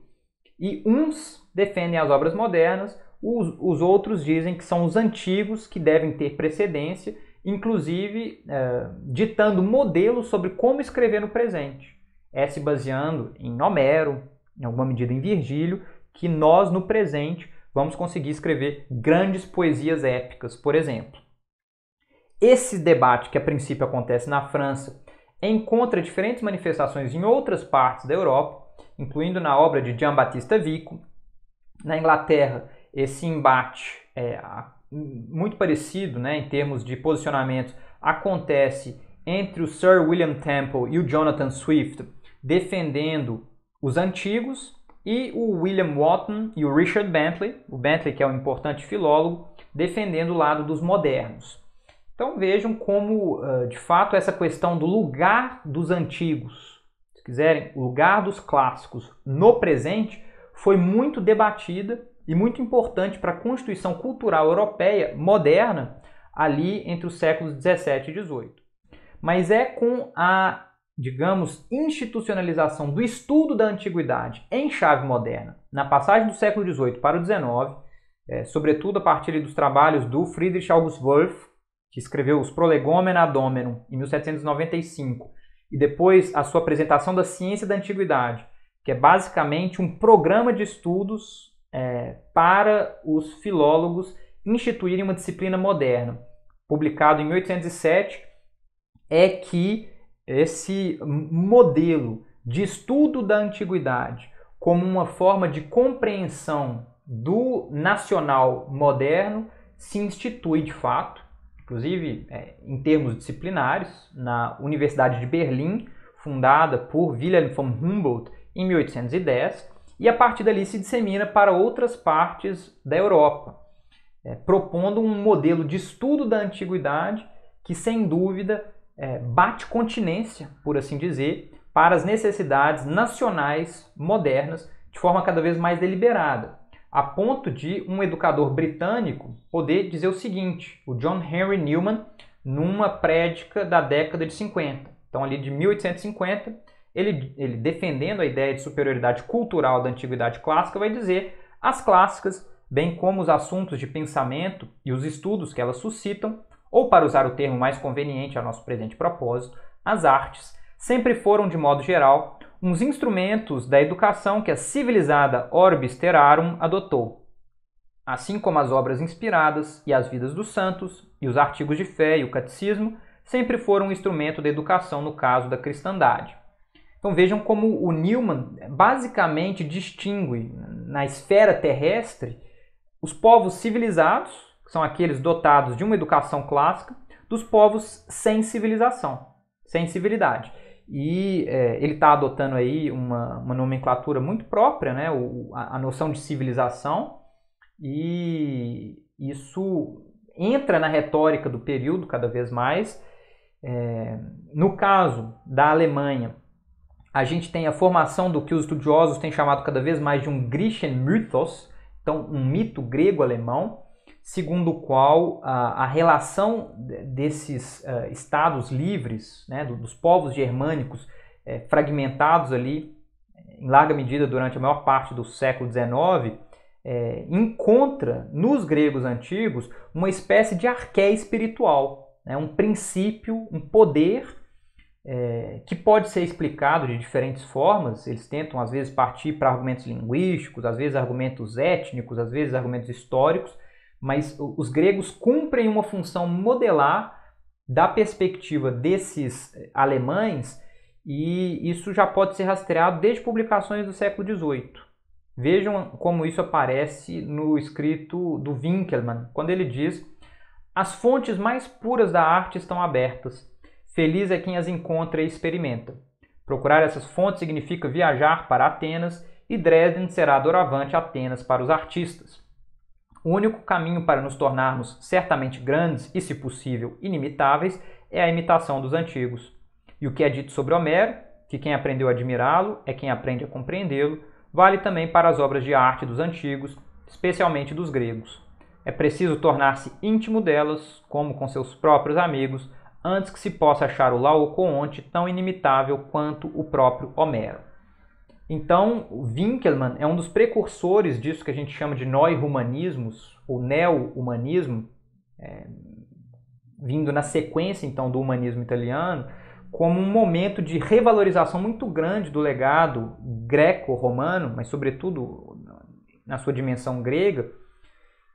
e uns defendem as obras modernas, os, os outros dizem que são os antigos que devem ter precedência, inclusive é, ditando modelos sobre como escrever no presente. É se baseando em Homero, em alguma medida em Virgílio, que nós no presente vamos conseguir escrever grandes poesias épicas, por exemplo. Esse debate, que a princípio acontece na França, encontra diferentes manifestações em outras partes da Europa, incluindo na obra de Gian Battista Vico. Na Inglaterra, esse embate é muito parecido né, em termos de posicionamento acontece entre o Sir William Temple e o Jonathan Swift defendendo os antigos e o William Wotton e o Richard Bentley, o Bentley que é um importante filólogo, defendendo o lado dos modernos. Então vejam como, ah, de fato, essa questão do lugar dos antigos, se quiserem, o lugar dos clássicos no presente, foi muito debatida e muito importante para a constituição cultural europeia moderna ali entre os séculos 17 e 18. Mas é com a, digamos, institucionalização do estudo da antiguidade em chave moderna, na passagem do século 18 para o 19, é, eh, sobretudo a partir dos trabalhos do Friedrich August Wolff, que escreveu os Prolegomena ad em 1795, e depois a sua apresentação da Ciência da Antiguidade, que é basicamente um programa de estudos é, para os filólogos instituírem uma disciplina moderna, publicado em 1807, é que esse modelo de estudo da antiguidade como uma forma de compreensão do nacional moderno se institui de fato inclusive é, em termos disciplinares, na Universidade de Berlim, fundada por Wilhelm von Humboldt em 1810, e a partir dali se dissemina para outras partes da Europa, é, propondo um modelo de estudo da antiguidade que, sem dúvida, é, bate continência, por assim dizer, para as necessidades nacionais modernas de forma cada vez mais deliberada a ponto de um educador britânico poder dizer o seguinte, o John Henry Newman, numa prédica da década de 50. Então, ali de 1850, ele, ele defendendo a ideia de superioridade cultural da antiguidade clássica, vai dizer as clássicas, bem como os assuntos de pensamento e os estudos que elas suscitam, ou para usar o termo mais conveniente ao nosso presente propósito, as artes, sempre foram, de modo geral, uns instrumentos da educação que a civilizada Orbis Terrarum adotou, assim como as obras inspiradas e as vidas dos santos, e os artigos de fé e o catecismo sempre foram um instrumento da educação no caso da cristandade. Então vejam como o Newman eh, basicamente distingue na esfera terrestre os povos civilizados, que são aqueles dotados de uma educação clássica, dos povos sem civilização, sem civilidade. E é, ele está adotando aí uma, uma, nomenclatura muito própria, né? O, a, a noção de civilização, e isso entra na retórica do período cada vez mais. É, no caso da Alemanha, a gente tem a formação do que os estudiosos têm chamado cada vez mais de um Griechen Mythos, então um mito grego-alemão, segundo o qual a, a relação desses uh, estados livres, né, dos povos germânicos eh, fragmentados ali, em larga medida durante a maior parte do século XIX, eh, encontra nos gregos antigos uma espécie de arqué espiritual, né, um princípio, um poder é, que pode ser explicado de diferentes formas. Eles tentam, às vezes, partir para argumentos linguísticos, às vezes, argumentos étnicos, às vezes, argumentos históricos, mas os gregos cumprem uma função modelar da perspectiva desses eh, alemães e isso já pode ser rastreado desde publicações do século XVIII. Vejam como isso aparece no escrito do Winckelmann, quando ele diz: As fontes mais puras da arte estão abertas. Feliz é quem as encontra e experimenta. Procurar essas fontes significa viajar para Atenas e Dresden será doravante Atenas para os artistas. O único caminho para nos tornarmos certamente grandes e, se possível, inimitáveis é a imitação dos antigos. E o que é dito sobre Homero, que quem aprendeu a admirá-lo é quem aprende a compreendê-lo, vale também para as obras de arte dos antigos, especialmente dos gregos. É preciso tornar-se íntimo delas, como com seus próprios amigos, antes que se possa achar o Laocoonte tão inimitável quanto o próprio Homero. Então, Winkelmann é um dos precursores disso que a gente chama de neo-humanismos, ou neo-humanismo, é, vindo na sequência, então, do humanismo italiano, como um momento de revalorização muito grande do legado greco-romano, mas sobretudo na sua dimensão grega,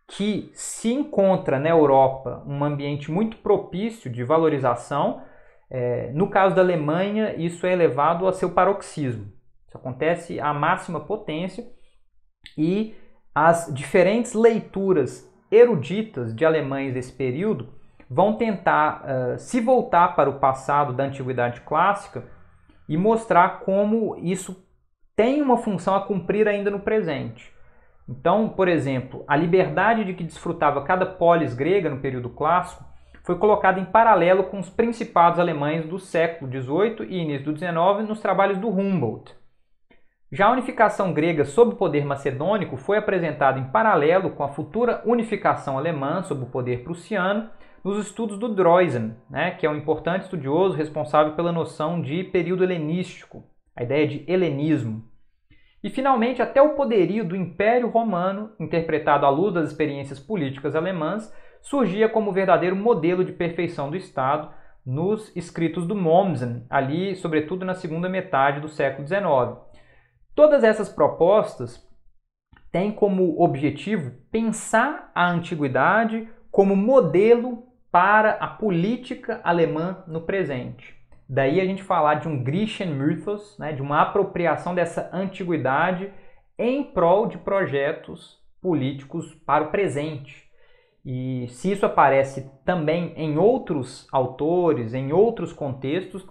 que se encontra na Europa um ambiente muito propício de valorização. É, no caso da Alemanha, isso é elevado a seu paroxismo acontece à máxima potência e as diferentes leituras eruditas de alemães desse período vão tentar uh, se voltar para o passado da antiguidade clássica e mostrar como isso tem uma função a cumprir ainda no presente. Então, por exemplo, a liberdade de que desfrutava cada polis grega no período clássico foi colocada em paralelo com os principados alemães do século XVIII e início do XIX nos trabalhos do Humboldt. Já a unificação grega sob o poder macedônico foi apresentada em paralelo com a futura unificação alemã sob o poder prussiano nos estudos do Droysen, né, que é um importante estudioso responsável pela noção de período helenístico, a ideia de helenismo. E finalmente, até o poderio do Império Romano, interpretado à luz das experiências políticas alemãs, surgia como verdadeiro modelo de perfeição do Estado nos escritos do Mommsen, ali, sobretudo na segunda metade do século XIX. Todas essas propostas têm como objetivo pensar a antiguidade como modelo para a política alemã no presente. Daí a gente falar de um Griechenmythos, né, de uma apropriação dessa antiguidade em prol de projetos políticos para o presente. E se isso aparece também em outros autores, em outros contextos,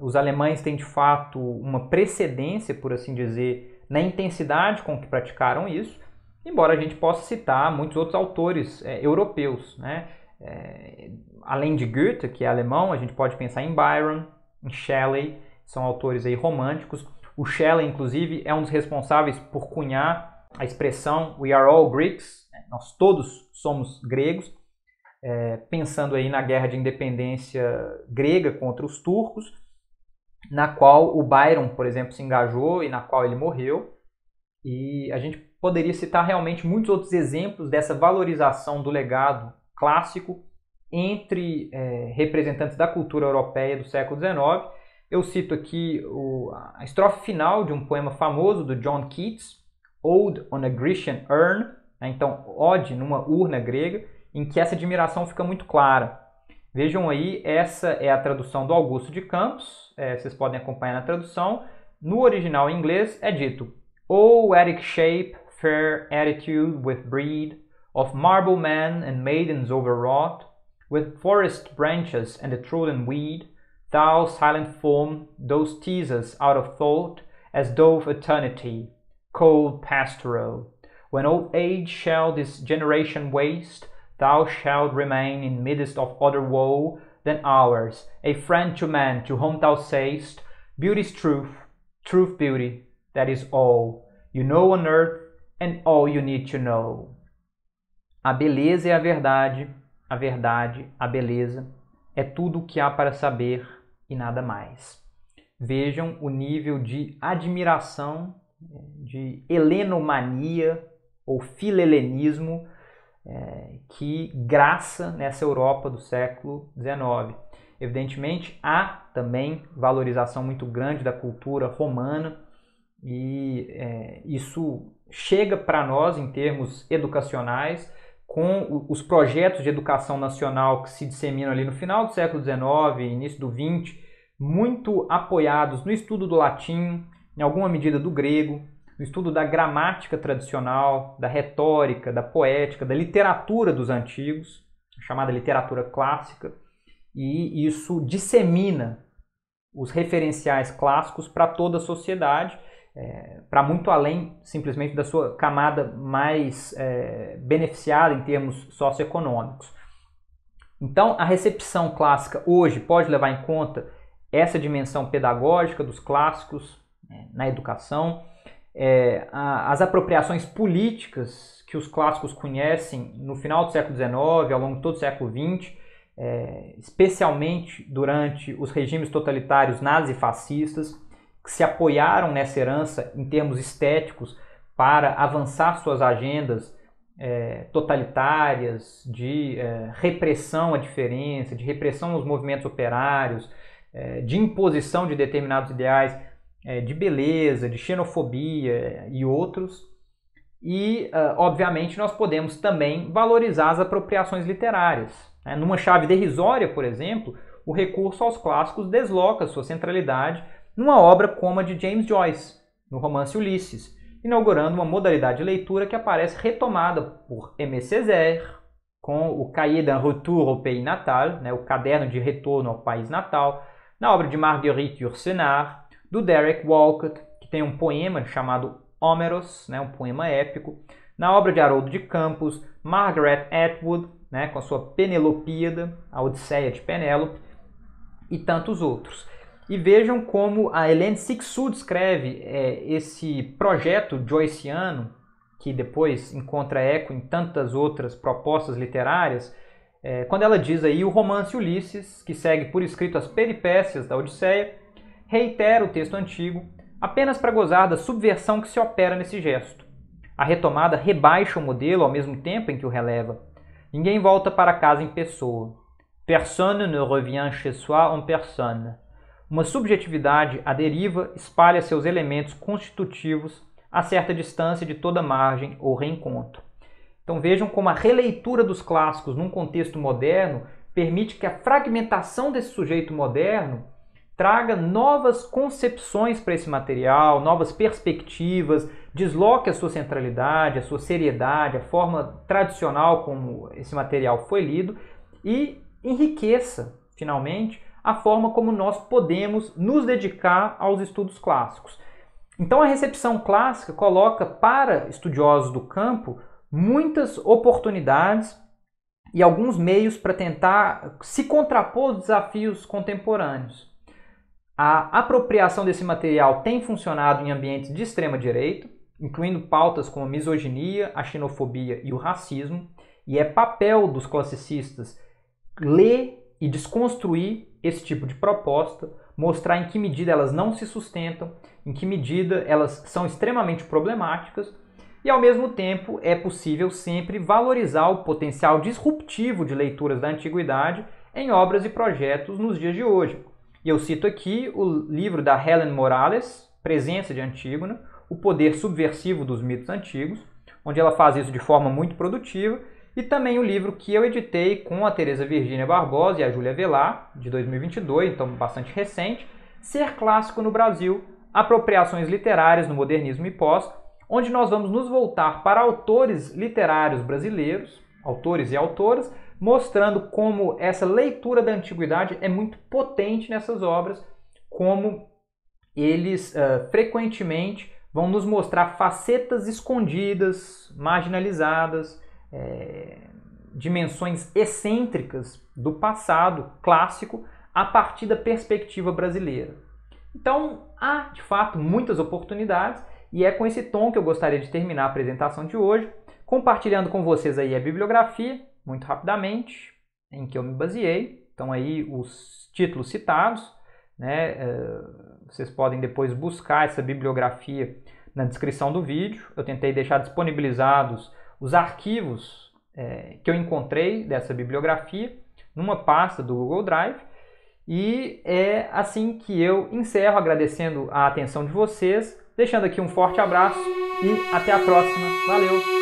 os alemães têm de fato uma precedência, por assim dizer, na intensidade com que praticaram isso, embora a gente possa citar muitos outros autores é, europeus. Né? É, além de Goethe, que é alemão, a gente pode pensar em Byron, em Shelley, são autores aí românticos. O Shelley, inclusive, é um dos responsáveis por cunhar a expressão We are all Greeks, né? nós todos somos gregos, é, pensando aí na guerra de independência grega contra os turcos na qual o Byron, por exemplo, se engajou e na qual ele morreu. E a gente poderia citar realmente muitos outros exemplos dessa valorização do legado clássico entre é, representantes da cultura europeia do século XIX. Eu cito aqui o, a estrofe final de um poema famoso do John Keats, Ode on a Grecian Urn, né, então Ode numa urna grega, em que essa admiração fica muito clara. Vejam aí, essa é a tradução do Augusto de Campos, é, vocês podem acompanhar na tradução. No original em inglês é dito: oh, Eric shape, fair attitude with breed, of marble men and maidens overwrought, with forest branches and the trodden weed, thou silent form, those teasers out of thought, as dove eternity, cold pastoral. When old age shall this generation waste, Thou shalt remain in midst of other woe than ours, a friend to man, to whom thou sayest, beauty's truth, truth beauty, that is all. You know on earth and all you need to know. A beleza é a verdade, a verdade, a beleza, é tudo o que há para saber e nada mais. Vejam o nível de admiração, de helenomania ou filelenismo que graça nessa Europa do século XIX. Evidentemente, há também valorização muito grande da cultura romana e é, isso chega para nós em termos educacionais com os projetos de educação nacional que se disseminam ali no final do século XIX, início do XX, muito apoiados no estudo do latim, em alguma medida do grego, no estudo da gramática tradicional, da retórica, da poética, da literatura dos antigos, chamada literatura clássica, e isso dissemina os referenciais clássicos para toda a sociedade, é, para muito além simplesmente da sua camada mais é, beneficiada em termos socioeconômicos. Então, a recepção clássica hoje pode levar em conta essa dimensão pedagógica dos clássicos né, na educação é, a, as apropriações políticas que os clássicos conhecem no final do século XIX, ao longo de todo o século XX, é, especialmente durante os regimes totalitários nazifascistas, que se apoiaram nessa herança em termos estéticos para avançar suas agendas é, totalitárias, de é, repressão à diferença, de repressão aos movimentos operários, é, de imposição de determinados ideais é, de beleza, de xenofobia é, e outros. E, ah, obviamente, nós podemos também valorizar as apropriações literárias. Né? Numa chave derrisória, por exemplo, o recurso aos clássicos desloca sua centralidade numa obra como a de James Joyce, no romance Ulisses, inaugurando uma modalidade de leitura que aparece retomada por Aimé Césaire, com o Cahier d'un Retour au Pays Natal, né, o Caderno de Retorno ao País Natal, na obra de Marguerite Yourcenar, do Derek Walcott, que tem um poema chamado Homeros, né, um poema épico, na obra de Haroldo de Campos, Margaret Atwood, né, com a sua Penelopíada, a Odisseia de Penélope, e tantos outros. E vejam como a Helene Sixou descreve é, esse projeto joyceano, que depois encontra eco em tantas outras propostas literárias, é, quando ela diz aí o romance Ulisses, que segue por escrito as peripécias da Odisseia, reitera o texto antigo, apenas para gozar da subversão que se opera nesse gesto. A retomada rebaixa o modelo ao mesmo tempo em que o releva. Ninguém volta para casa em pessoa. Personne ne revient chez soi en personne. Uma subjetividade à deriva espalha seus elementos constitutivos a certa distância de toda margem ou reencontro. Então vejam como a releitura dos clássicos num contexto moderno permite que a fragmentação desse sujeito moderno traga novas concepções para esse material, novas perspectivas, desloque a sua centralidade, a sua seriedade, a forma tradicional como esse material foi lido e enriqueça, finalmente, a forma como nós podemos nos dedicar aos estudos clássicos. Então, a recepção clássica coloca para estudiosos do campo muitas oportunidades e alguns meios para tentar se contrapor aos desafios contemporâneos. A apropriação desse material tem funcionado em ambientes de extrema direita, incluindo pautas como a misoginia, a xenofobia e o racismo, e é papel dos classicistas ler e desconstruir esse tipo de proposta, mostrar em que medida elas não se sustentam, em que medida elas são extremamente problemáticas, e ao mesmo tempo é possível sempre valorizar o potencial disruptivo de leituras da antiguidade em obras e projetos nos dias de hoje, e eu cito aqui o livro da Helen Morales, Presença de Antígono, O Poder Subversivo dos Mitos Antigos, onde ela faz isso de forma muito produtiva, e também o livro que eu editei com a Teresa Virginia Barbosa e a Júlia Velar, de 2022, então bastante recente, Ser Clássico no Brasil, Apropriações Literárias no Modernismo e Pós, onde nós vamos nos voltar para autores literários brasileiros, autores e autoras, mostrando como essa leitura da antiguidade é muito potente nessas obras, como eles uh, frequentemente vão nos mostrar facetas escondidas, marginalizadas, é, dimensões excêntricas do passado clássico a partir da perspectiva brasileira. Então há de fato muitas oportunidades e é com esse tom que eu gostaria de terminar a apresentação de hoje, compartilhando com vocês aí a bibliografia muito rapidamente em que eu me baseei. Então aí os títulos citados, né? Eh, vocês podem depois buscar essa bibliografia na descrição do vídeo. Eu tentei deixar disponibilizados os arquivos é, que eu encontrei dessa bibliografia numa pasta do Google Drive. E é assim que eu encerro agradecendo a atenção de vocês, deixando aqui um forte abraço e até a próxima. Valeu!